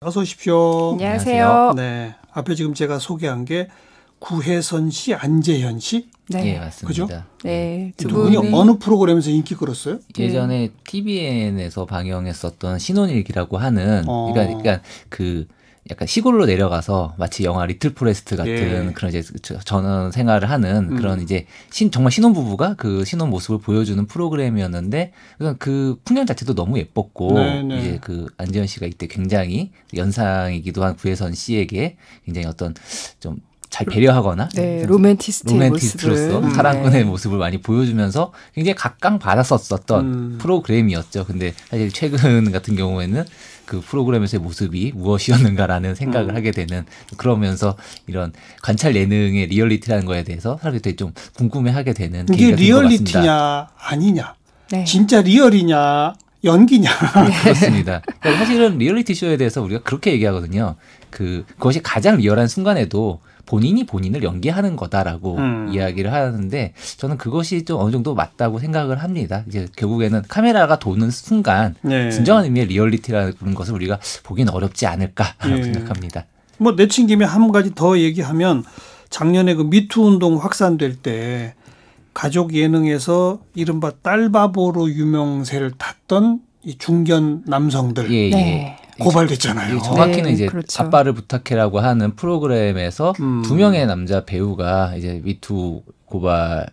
어서 오십시오. 안녕하세요. 네. 앞에 지금 제가 소개한 게 구혜선 씨, 안재현 씨. 네, 예, 네 맞습니다. 그죠? 네. 두 분이 어느 프로그램에서 인기 끌었어요? 예, 예전에 TVN에서 방영했었던 신혼일기라고 하는 어. 그러니까, 그러니까 그 약간 시골로 내려가서 마치 영화 리틀 포레스트 같은 예. 그런 이제 전원 생활을 하는 음. 그런 이제 신 정말 신혼 부부가 그 신혼 모습을 보여주는 프로그램이었는데 그 풍경 자체도 너무 예뻤고 네네. 네. 이제 그 안재현 씨가 이때 굉장히 연상이기도 한 구혜선 씨에게 굉장히 어떤 좀 잘 배려하거나 네, 로맨티스트로서 음, 사랑꾼의 네. 모습을 많이 보여주면서 굉장히 각광받았었던 음. 프로그램이었죠. 근데 사실 최근 같은 경우에는 그 프로그램에서의 모습이 무엇이었는가라는 생각을 음. 하게 되는 그러면서 이런 관찰 예능의 리얼리티라는 거에 대해서 사람들이 되게 좀 궁금해하게 되는 이게 리얼리티냐 아니냐 네. 진짜 리얼이냐 연기냐 네. 그렇습니다. 그러니까 사실은 리얼리티 쇼에 대해서 우리가 그렇게 얘기하거든요. 그 그것이 가장 리얼한 순간에도 본인이 본인을 연기하는 거다라고 음. 이야기를 하는데 저는 그것이 좀 어느 정도 맞다고 생각을 합니다. 이제 결국에는 카메라가 도는 순간 예. 진정한 의미의 리얼리티라는 것을 우리가 보기는 어렵지 않을까라고 예. 생각합니다. 뭐 내친 김에 한 가지 더 얘기하면 작년에 그 미투 운동 확산될 때 가족 예능에서 이른바 딸바보로 유명세를 탔던 이 중견 남성들. 예, 예. 네. 고발됐잖아요. 정확히는 네, 이제 그렇죠. 아빠를 부탁해라고 하는 프로그램에서 음. 두 명의 남자 배우가 이제 위투 고발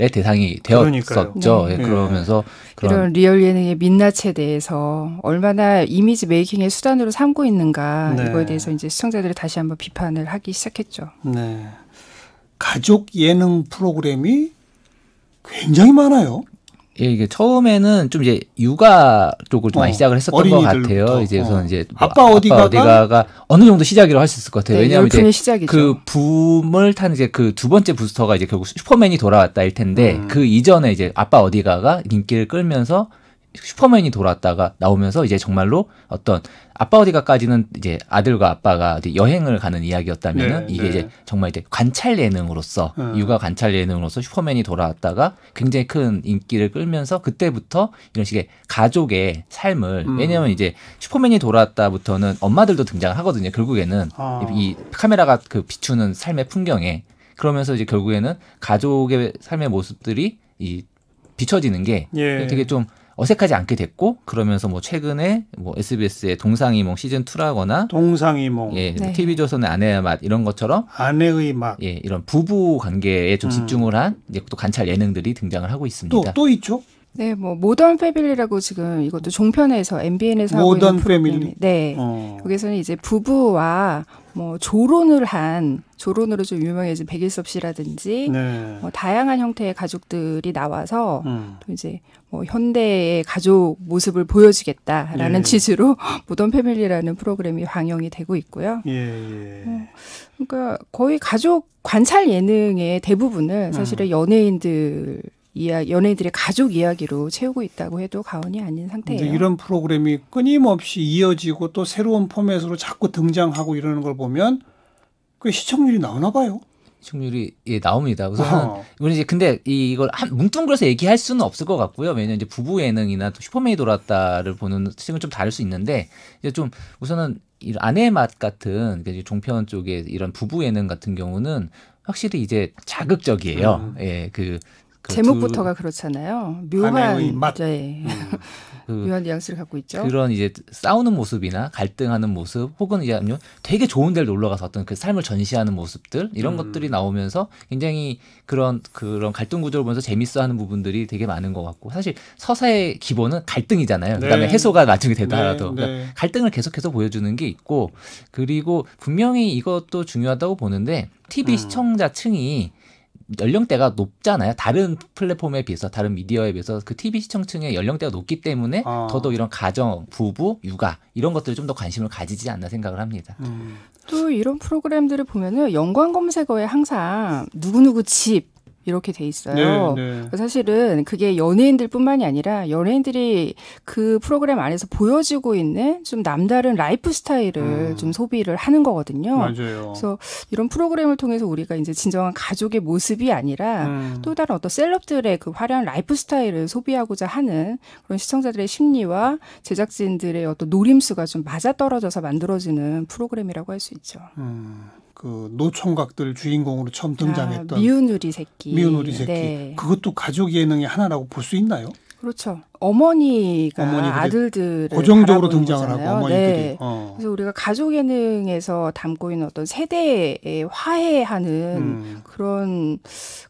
의 대상이 되었었죠. 예, 네. 그러면서 네. 이런 리얼 예능의 민낯에 대해서 얼마나 이미지 메이킹의 수단으로 삼고 있는가 네. 이거에 대해서 이제 시청자들이 다시 한번 비판을 하기 시작했죠. 네. 가족 예능 프로그램이 굉장히 많아요. 예, 이게 처음에는 좀 이제 육아 쪽을 좀 어, 많이 시작을 했었던 것 같아요. 이제 우선 어. 이제 아빠, 어디가 아빠 어디가가 어느 정도 시작이라고 할 수 있을 것 같아요. 네, 왜냐하면 이제 시작이죠. 그 붐을 탄 이제 그 두 번째 부스터가 이제 결국 슈퍼맨이 돌아왔다일 텐데 음. 그 이전에 이제 아빠 어디가가 인기를 끌면서 슈퍼맨이 돌아왔다가 나오면서 이제 정말로 어떤 아빠 어디가까지는 이제 아들과 아빠가 이제 여행을 가는 이야기였다면은 네, 이게 네. 이제 정말 이제 관찰 예능으로서 음. 육아 관찰 예능으로서 슈퍼맨이 돌아왔다가 굉장히 큰 인기를 끌면서 그때부터 이런 식의 가족의 삶을 음. 왜냐하면 이제 슈퍼맨이 돌아왔다부터는 엄마들도 등장하거든요. 결국에는 아. 이 카메라가 그 비추는 삶의 풍경에 그러면서 이제 결국에는 가족의 삶의 모습들이 이 비춰지는 게 예. 되게 좀 어색하지 않게 됐고 그러면서 뭐 최근에 뭐 SBS의 동상이몽 뭐 시즌 2라거나 동상이몽 뭐 예 뭐 네. TV 조선의 아내의 맛 이런 것처럼 아내의 맛예 이런 부부 관계에 좀 음. 집중을 한 이제 또 관찰 예능들이 등장을 하고 있습니다. 또 또 있죠? 네, 뭐 모던 패밀리라고 지금 이것도 종편에서 MBN에서 모던 하고 있는 패밀리. 네, 어. 여기서는 이제 부부와 뭐 조론을 한 조론으로 좀 유명해진 백일섭 씨라든지 네. 뭐 다양한 형태의 가족들이 나와서 음. 또 이제 뭐 현대의 가족 모습을 보여주겠다라는 예. 취지로 모던 패밀리라는 프로그램이 방영이 되고 있고요. 예, 예, 어, 그러니까 거의 가족 관찰 예능의 대부분은 음. 사실은 연예인들 이야 연예인들의 가족 이야기로 채우고 있다고 해도 과언이 아닌 상태예요. 이런 프로그램이 끊임없이 이어지고 또 새로운 포맷으로 자꾸 등장하고 이러는 걸 보면 그 시청률이 나오나 봐요. 시청률이 예, 나옵니다. 우선 어. 우리 이제 근데 이, 걸한 뭉뚱그려서 얘기할 수는 없을 것 같고요. 왜냐면 하 이제 부부 예능이나 또 슈퍼맨이 돌았다를 보는 시청은 좀 다를 수 있는데 이제 좀 우선은 이 아내의 맛 같은 그러 종편 쪽에 이런 부부 예능 같은 경우는 확실히 이제 자극적이에요. 음. 예, 그그 제목부터가 두, 그렇잖아요. 묘한 맛. 네. 그, 묘한 뉘앙스를 갖고 있죠. 그런 이제 싸우는 모습이나 갈등하는 모습, 혹은 이제 아니면 되게 좋은 데를 놀러 가서 어떤 그 삶을 전시하는 모습들 이런 음. 것들이 나오면서 굉장히 그런 그런 갈등 구조를 보면서 재밌어하는 부분들이 되게 많은 것 같고 사실 서사의 기본은 갈등이잖아요. 네. 그다음에 해소가 나중에 되더라도 네, 그러니까 네. 갈등을 계속해서 보여주는 게 있고 그리고 분명히 이것도 중요하다고 보는데 TV 음. 시청자층이 연령대가 높잖아요. 다른 플랫폼에 비해서 다른 미디어에 비해서 그 TV 시청층의 연령대가 높기 때문에 아. 더더욱 이런 가정, 부부, 육아 이런 것들을 좀더 관심을 가지지 않나 생각을 합니다. 음. 또 이런 프로그램들을 보면은 연관 검색어에 항상 누구누구 집 이렇게 돼 있어요. 네, 네. 사실은 그게 연예인들뿐만이 아니라 연예인들이 그 프로그램 안에서 보여지고 있는 좀 남다른 라이프 스타일을 음. 좀 소비를 하는 거거든요. 맞아요. 그래서 이런 프로그램을 통해서 우리가 이제 진정한 가족의 모습이 아니라 음. 또 다른 어떤 셀럽들의 그 화려한 라이프 스타일을 소비하고자 하는 그런 시청자들의 심리와 제작진들의 어떤 노림수가 좀 맞아떨어져서 만들어지는 프로그램이라고 할 수 있죠. 음. 그 노총각들 주인공으로 처음 등장했던 아, 미운 우리 새끼. 미운 우리 새끼. 네. 그것도 가족 예능의 하나라고 볼 수 있나요? 그렇죠. 어머니가 아들들을 고정적으로 등장을 거잖아요. 하고 어머니들이. 네. 어. 그래서 우리가 가족 예능에서 담고 있는 어떤 세대에 화해하는 음. 그런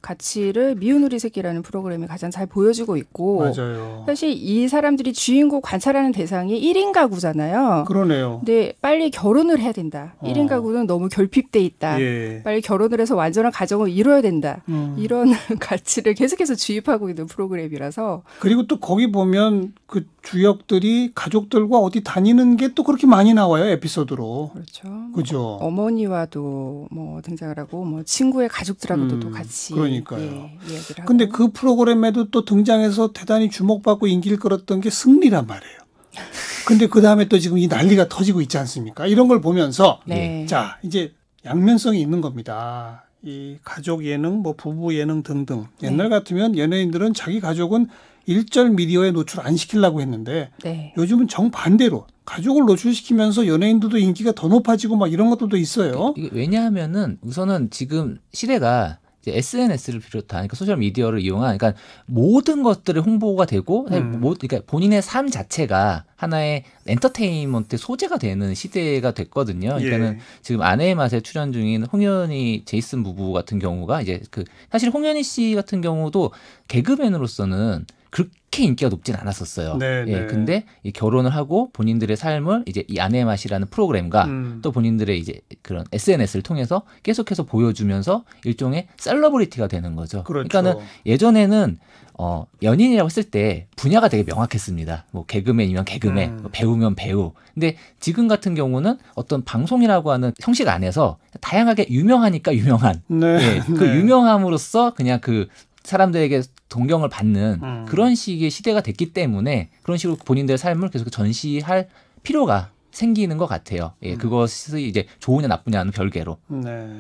가치를 미운 우리 새끼라는 프로그램이 가장 잘 보여주고 있고 맞아요. 사실 이 사람들이 주인공 관찰하는 대상이 1인 가구잖아요. 그러네요. 근데 빨리 결혼을 해야 된다. 어. 1인 가구는 너무 결핍돼 있다. 예. 빨리 결혼을 해서 완전한 가정을 이루어야 된다. 음. 이런 가치를 계속해서 주입하고 있는 프로그램이라서 그리고 또 거기 보면 그 주역들이 가족들과 어디 다니는 게 또 그렇게 많이 나와요 에피소드로. 그렇죠. 뭐 그죠. 뭐 어머니와도 뭐 등장을 하고 뭐 친구의 가족들하고도 음, 또 같이 그러니까요. 예, 이야기 근데 그 프로그램에도 또 등장해서 대단히 주목받고 인기를 끌었던 게 승리란 말이에요. 근데 그 다음에 또 지금 이 난리가 터지고 있지 않습니까? 이런 걸 보면서 네. 자 이제 양면성이 있는 겁니다. 이 가족 예능, 뭐 부부 예능 등등. 옛날 네. 같으면 연예인들은 자기 가족은 일절 미디어에 노출 안 시키려고 했는데 네. 요즘은 정반대로 가족을 노출시키면서 연예인들도 인기가 더 높아지고 막 이런 것들도 있어요. 왜냐하면은 우선은 지금 시대가 SNS를 비롯한 니까 그러니까 소셜 미디어를 이용한 그러니까 모든 것들의 홍보가 되고 음. 모, 그러니까 본인의 삶 자체가 하나의 엔터테인먼트 소재가 되는 시대가 됐거든요. 예. 그러니까는 예. 지금 아내의 맛에 출연 중인 홍현희 제이슨 부부 같은 경우가 이제 그 사실 홍현희 씨 같은 경우도 개그맨으로서는 그렇게 인기가 높진 않았었어요. 네, 예, 네. 근데 이 결혼을 하고 본인들의 삶을 이제 이 아내 의 맛이라는 프로그램과 음. 또 본인들의 이제 그런 SNS를 통해서 계속해서 보여주면서 일종의 셀러브리티가 되는 거죠. 그렇죠. 그러니까는 예전에는 어, 연인이라고 했을 때 분야가 되게 명확했습니다. 뭐 개그맨이면 개그맨, 음. 뭐 배우면 배우. 근데 지금 같은 경우는 어떤 방송이라고 하는 형식 안에서 다양하게 유명하니까 유명한. 네, 예, 그 네. 유명함으로써 그냥 그 사람들에게 동경을 받는 음. 그런 식의 시대가 됐기 때문에 그런 식으로 본인들의 삶을 계속 전시할 필요가 생기는 것 같아요. 예, 음. 그것이 이제 좋으냐 나쁘냐는 별개로. 네.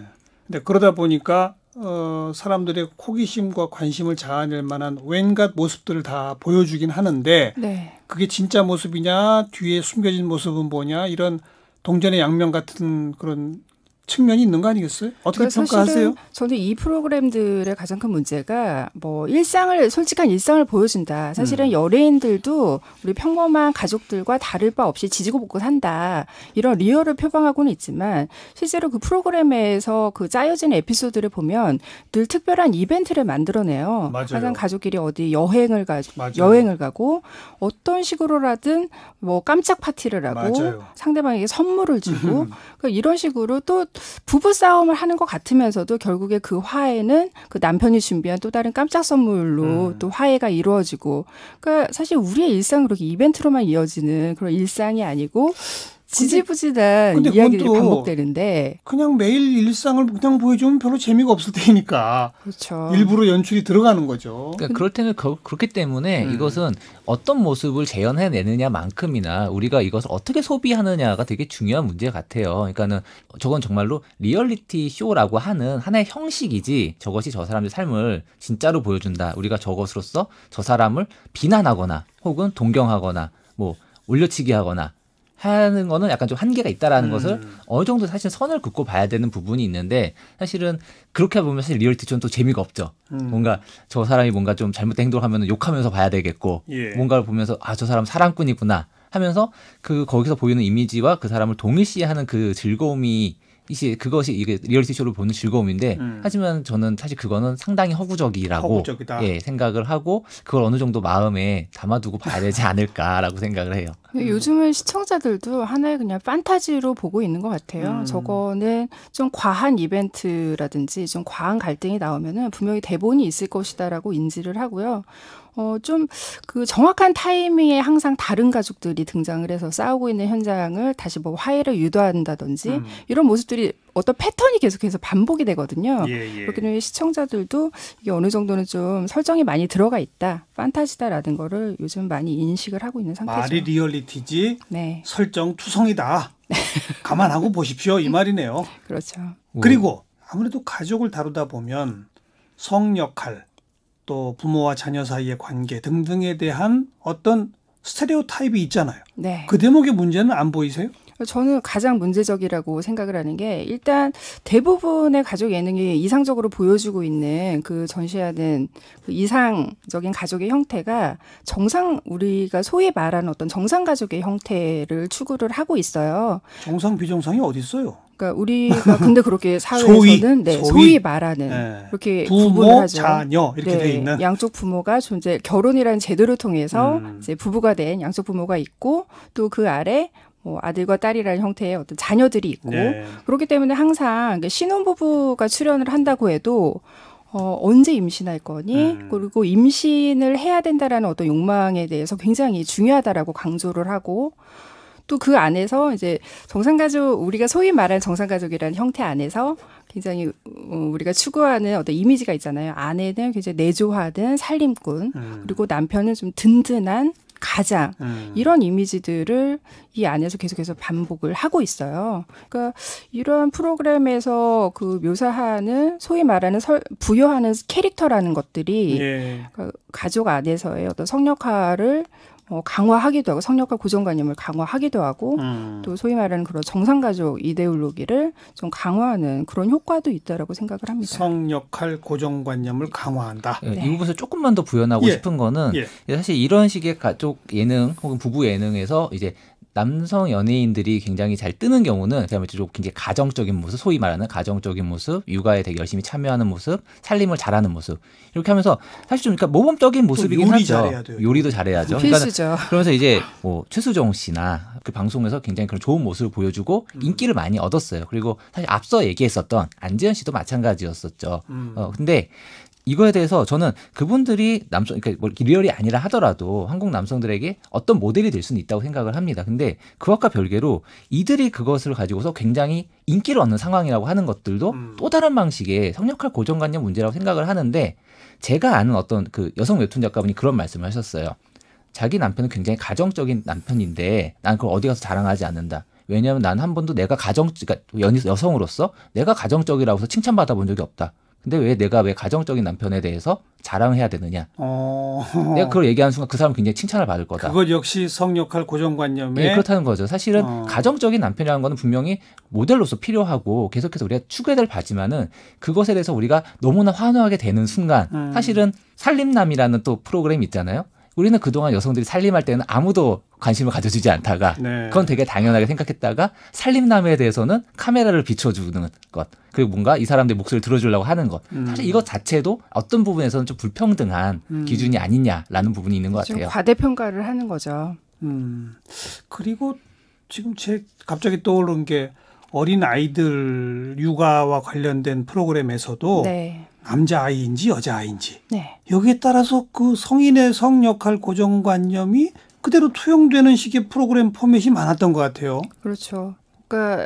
근데 그러다 보니까 어, 사람들의 호기심과 관심을 자아낼 만한 웬갓 모습들을 다 보여주긴 하는데 네. 그게 진짜 모습이냐 뒤에 숨겨진 모습은 뭐냐 이런 동전의 양면 같은 그런 측면이 있는 거 아니겠어요? 어떻게 그러니까 평가하세요? 저는 이 프로그램들의 가장 큰 문제가 뭐 일상을 솔직한 일상을 보여준다. 사실은 음. 연예인들도 우리 평범한 가족들과 다를 바 없이 지지고 볶고 산다. 이런 리얼을 표방하고는 있지만 실제로 그 프로그램에서 그 짜여진 에피소드를 보면 늘 특별한 이벤트를 만들어내요. 맞아요. 항상 가족끼리 어디 여행을 가 맞아요. 여행을 가고 어떤 식으로라든 뭐 깜짝 파티를 하고 맞아요. 상대방에게 선물을 주고 그러니까 이런 식으로 또 부부 싸움을 하는 것 같으면서도 결국에 그 화해는 그 남편이 준비한 또 다른 깜짝 선물로 음. 또 화해가 이루어지고 그러니까 사실 우리의 일상 그렇게 이벤트로만 이어지는 그런 일상이 아니고 지지부진한 이야기를 반복되는데 그냥 매일 일상을 그냥 보여주면 별로 재미가 없을 테니까 그렇죠. 일부러 연출이 들어가는 거죠. 그러니까 그럴 때는 그, 렇기 때문에 음. 이것은 어떤 모습을 재현해내느냐만큼이나 우리가 이것을 어떻게 소비하느냐가 되게 중요한 문제 같아요. 그러니까는 저건 정말로 리얼리티 쇼라고 하는 하나의 형식이지 저것이 저 사람의 삶을 진짜로 보여준다. 우리가 저것으로서 저 사람을 비난하거나 혹은 동경하거나 뭐 올려치기 하거나 하는 거는 약간 좀 한계가 있다라는 음. 것을 어느 정도 사실 선을 긋고 봐야 되는 부분이 있는데 사실은 그렇게 보면 사실 리얼티 좀또 재미가 없죠. 음. 뭔가 저 사람이 뭔가 좀 잘못된 행동을 하면 욕하면서 봐야 되겠고 예. 뭔가를 보면서 아 저 사람 사랑꾼이구나 하면서 그 거기서 보이는 이미지와 그 사람을 동일시하는 그 즐거움이 이시 그것이 이게 리얼리티 쇼를 보는 즐거움인데 음. 하지만 저는 사실 그거는 상당히 허구적이라고 허구적이다. 예, 생각을 하고 그걸 어느 정도 마음에 담아두고 봐야 되지 않을까라고 생각을 해요. 음. 요즘은 시청자들도 하나의 그냥 판타지로 보고 있는 것 같아요. 음. 저거는 좀 과한 이벤트라든지 좀 과한 갈등이 나오면은 분명히 대본이 있을 것이다라고 인지를 하고요. 어, 좀 그 정확한 타이밍에 항상 다른 가족들이 등장을 해서 싸우고 있는 현장을 다시 뭐 화해를 유도한다든지 음. 이런 모습들이 어떤 패턴이 계속해서 반복이 되거든요. 예, 예. 그렇기 때문에 시청자들도 이게 어느 정도는 좀 설정이 많이 들어가 있다, 판타지다라는 거를 요즘 많이 인식을 하고 있는 상태죠. 말이 리얼리티지, 네. 설정 투성이다. 감안하고 보십시오 이 말이네요. 그렇죠. 그리고 아무래도 가족을 다루다 보면 성 역할, 또 부모와 자녀 사이의 관계 등등에 대한 어떤 스테레오 타입이 있잖아요. 네. 그 대목의 문제는 안 보이세요? 저는 가장 문제적이라고 생각을 하는 게 일단 대부분의 가족 예능이 이상적으로 보여주고 있는 그 전시하는 그 이상적인 가족의 형태가 정상 우리가 소위 말하는 어떤 정상 가족의 형태를 추구를 하고 있어요. 정상 비정상이 어디 있어요? 그러니까 우리가 근데 그렇게 사회에서는 소위, 네, 소위, 말하는 네. 그렇게 부모 하죠. 자녀 이렇게 네, 돼 있는 양쪽 부모가 존재 결혼이라는 제도를 통해서 음. 이제 부부가 된 양쪽 부모가 있고 또 그 아래 뭐 아들과 딸이라는 형태의 어떤 자녀들이 있고 네. 그렇기 때문에 항상 신혼부부가 출연을 한다고 해도 어, 언제 임신할 거니? 음. 그리고 임신을 해야 된다라는 어떤 욕망에 대해서 굉장히 중요하다라고 강조를 하고 또그 안에서 이제 정상가족 우리가 소위 말하는 정상가족이라는 형태 안에서 굉장히 어, 우리가 추구하는 어떤 이미지가 있잖아요. 아내는 굉장히 내조하는 살림꾼 음. 그리고 남편은 좀 든든한 가장 음. 이런 이미지들을 이 안에서 계속해서 반복을 하고 있어요. 그러니까 이러한 프로그램에서 그 묘사하는 소위 말하는 설, 부여하는 캐릭터라는 것들이 예. 그 가족 안에서의 어떤 성역화를 어, 강화하기도 하고 성역과 고정관념을 강화하기도 하고 음. 또 소위 말하는 그런 정상가족 이데올로기를 좀 강화하는 그런 효과도 있다라고 생각을 합니다. 성역할 고정관념을 강화한다. 예, 네. 이 부분에서 조금만 더 부연하고 예. 싶은 거는 예. 사실 이런 식의 가족 예능 혹은 부부 예능에서 이제 남성 연예인들이 굉장히 잘 뜨는 경우는 그다음에 좀 굉장히 가정적인 모습, 소위 말하는 가정적인 모습, 육아에 되게 열심히 참여하는 모습, 살림을 잘하는 모습 이렇게 하면서 사실 좀 그러니까 모범적인 모습이긴 요리 하죠. 잘해야 돼요. 요리도 잘해야죠. 그러니까 필수죠. 그러면서 이제 뭐 최수정 씨나 그 방송에서 굉장히 그런 좋은 모습을 보여주고 음. 인기를 많이 얻었어요. 그리고 사실 앞서 얘기했었던 안재현 씨도 마찬가지였었죠. 음. 어 근데 이거에 대해서 저는 그분들이 남성 그러니까 뭐 리얼이 아니라 하더라도 한국 남성들에게 어떤 모델이 될 수는 있다고 생각을 합니다. 근데 그것과 별개로 이들이 그것을 가지고서 굉장히 인기를 얻는 상황이라고 하는 것들도 음. 또 다른 방식의 성역할 고정관념 문제라고 생각을 하는데 제가 아는 어떤 그 여성 웹툰 작가분이 그런 말씀을 하셨어요. 자기 남편은 굉장히 가정적인 남편인데 난 그걸 어디 가서 자랑하지 않는다. 왜냐하면 난 한 번도 내가 가정 그러니까 여성으로서 내가 가정적이라고 해서 칭찬받아 본 적이 없다. 근데 왜 내가 왜 가정적인 남편에 대해서 자랑해야 되느냐. 어... 내가 그걸 얘기하는 순간 그 사람은 굉장히 칭찬을 받을 거다. 그것 역시 성역할 고정관념에 네, 그렇다는 거죠. 사실은 어... 가정적인 남편이라는 거는 분명히 모델로서 필요하고 계속해서 우리가 추구해야 바지만은 그것에 대해서 우리가 너무나 환호하게 되는 순간 음. 사실은 살림남이라는 또 프로그램이 있잖아요. 우리는 그동안 여성들이 살림할 때는 아무도 관심을 가져주지 않다가 네. 그건 되게 당연하게 생각했다가 살림남에 대해서는 카메라를 비춰주는 것 그리고 뭔가 이 사람들 의 목소리를 들어주려고 하는 것 음. 사실 이것 자체도 어떤 부분에서는 좀 불평등한 음. 기준이 아니냐라는 부분이 있는 것 같아요. 과대평가를 하는 거죠. 음. 그리고 지금 제 갑자기 떠오른 게 어린 아이들 육아와 관련된 프로그램에서도 네. 남자 아이인지 여자 아이인지 네. 여기에 따라서 그 성인의 성 역할 고정관념이 그대로 투영되는 식의 프로그램 포맷이 많았던 것 같아요. 그렇죠. 그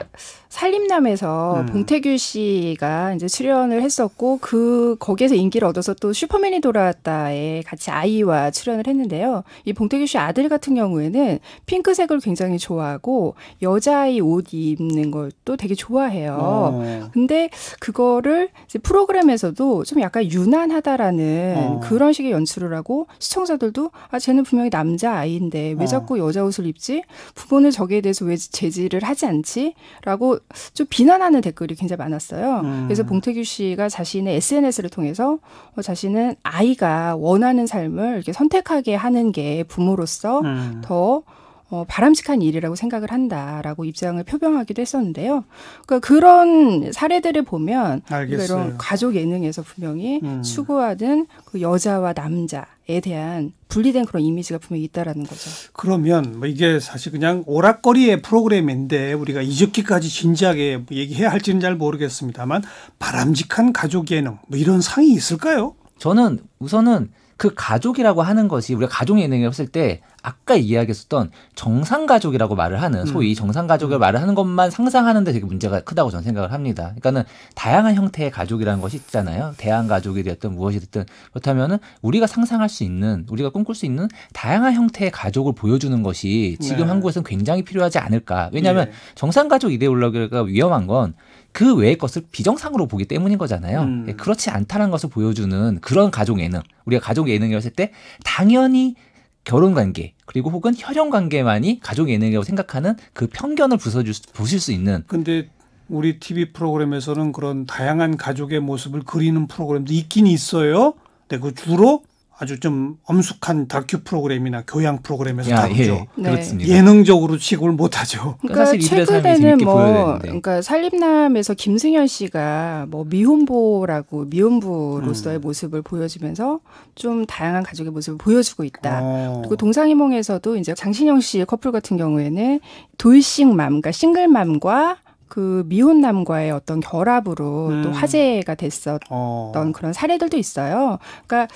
살림남에서 음. 봉태규 씨가 이제 출연을 했었고 그 거기에서 인기를 얻어서 또 슈퍼맨이 돌아왔다에 같이 아이와 출연을 했는데요. 이 봉태규 씨 아들 같은 경우에는 핑크색을 굉장히 좋아하고 여자아이 옷 입는 걸 또 되게 좋아해요. 음. 근데 그거를 프로그램에서도 좀 약간 유난하다라는 음. 그런 식의 연출을 하고 시청자들도 아 쟤는 분명히 남자 아이인데 왜 어. 자꾸 여자 옷을 입지? 부모는 저기에 대해서 왜 제지를 하지 않지? 아지라고좀 비난하는 댓글이 굉장히 많았어요. 음. 그래서 봉태규 씨가 자신의 SNS를 통해서 어, 자신은 아이가 원하는 삶을 이렇게 선택하게 하는 게 부모로서 음. 더 어, 바람직한 일이라고 생각을 한다라고 입장을 표명하기도 했었는데요. 그러니까 그런 사례들을 보면 그 이런 가족 예능에서 분명히 음. 추구하는 그 여자와 남자에 대한 분리된 그런 이미지가 분명히 있다라는 거죠. 그러면 뭐 이게 사실 그냥 오락거리의 프로그램인데 우리가 이적기까지 진지하게 얘기해야 할지는 잘 모르겠습니다만 바람직한 가족 예능 뭐 이런 상이 있을까요? 저는 우선은 그 가족이라고 하는 것이 우리가 가족 예능을 했을 때 아까 이야기했었던 정상 가족이라고 말을 하는 음. 소위 정상 가족을 음. 말을 하는 것만 상상하는데 되게 문제가 크다고 저는 생각을 합니다. 그러니까는 다양한 형태의 가족이라는 것이 있잖아요. 대한 가족이 되었든 무엇이 됐든 그렇다면은 우리가 상상할 수 있는 우리가 꿈꿀 수 있는 다양한 형태의 가족을 보여주는 것이 지금 네. 한국에서는 굉장히 필요하지 않을까. 왜냐하면 네. 정상 가족 이데올로기가 위험한 건 그 외의 것을 비정상으로 보기 때문인 거잖아요. 음. 예, 그렇지 않다는 것을 보여주는 그런 가족 예능, 우리가 가족 예능이었을 때 당연히 결혼 관계 그리고 혹은 혈연 관계만이 가족 예능이라고 생각하는 그 편견을 부서줄 수, 부실 수 있는. 근데 우리 TV 프로그램에서는 그런 다양한 가족의 모습을 그리는 프로그램도 있긴 있어요. 근데 그 주로 아주 좀 엄숙한 다큐 프로그램이나 교양 프로그램에서 야, 다루죠. 예, 네. 그렇습니다. 예능적으로 취급을 못하죠. 그러니까, 그러니까 사실 최근에는 뭐 그러니까 살림남에서 김승현 씨가 뭐 미혼보라고 미혼부로서의 음. 모습을 보여주면서 좀 다양한 가족의 모습을 보여주고 있다. 어. 그리고 동상이몽에서도 이제 장신영 씨의 커플 같은 경우에는 돌싱맘, 그러니까 싱글맘과 그 미혼남과의 어떤 결합으로 음. 또 화제가 됐었던 어. 그런 사례들도 있어요. 그러니까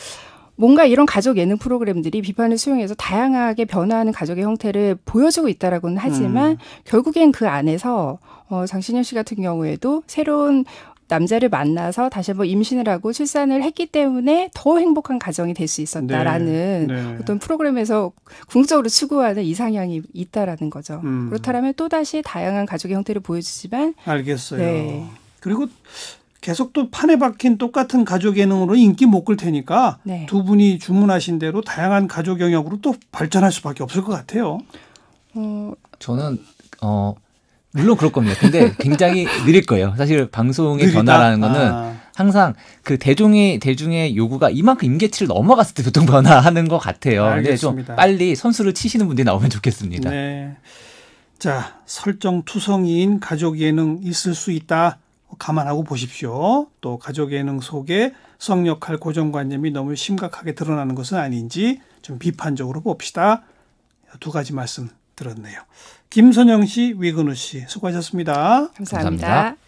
뭔가 이런 가족 예능 프로그램들이 비판을 수용해서 다양하게 변화하는 가족의 형태를 보여주고 있다라고는 하지만 음. 결국엔 그 안에서 어, 장신현 씨 같은 경우에도 새로운 남자를 만나서 다시 한번 임신을 하고 출산을 했기 때문에 더 행복한 가정이 될 수 있었다라는 네, 네. 어떤 프로그램에서 궁극적으로 추구하는 이상향이 있다라는 거죠. 음. 그렇다면 또다시 다양한 가족의 형태를 보여주지만 알겠어요. 네. 그리고 계속 또 판에 박힌 똑같은 가족 예능으로 인기 못 끌 테니까 네. 두 분이 주문하신 대로 다양한 가족 영역으로 또 발전할 수밖에 없을 것 같아요. 어... 저는 어 물론 그럴 겁니다. 근데 굉장히 느릴 거예요. 사실 방송의 느리다? 변화라는 아. 거는 아. 항상 그대중의 대중의 요구가 이만큼 임계치를 넘어갔을 때 보통 변화하는 것 같아요. 알 근데 좀 빨리 선수를 치시는 분들이 나오면 좋겠습니다. 네. 자, 설정 투성이인 가족 예능 있을 수 있다. 감안하고 보십시오. 또 가족 예능 속에 성 역할 고정관념이 너무 심각하게 드러나는 것은 아닌지 좀 비판적으로 봅시다. 두 가지 말씀 들었네요. 김선영 씨, 위근우 씨 수고하셨습니다 감사합니다. 감사합니다.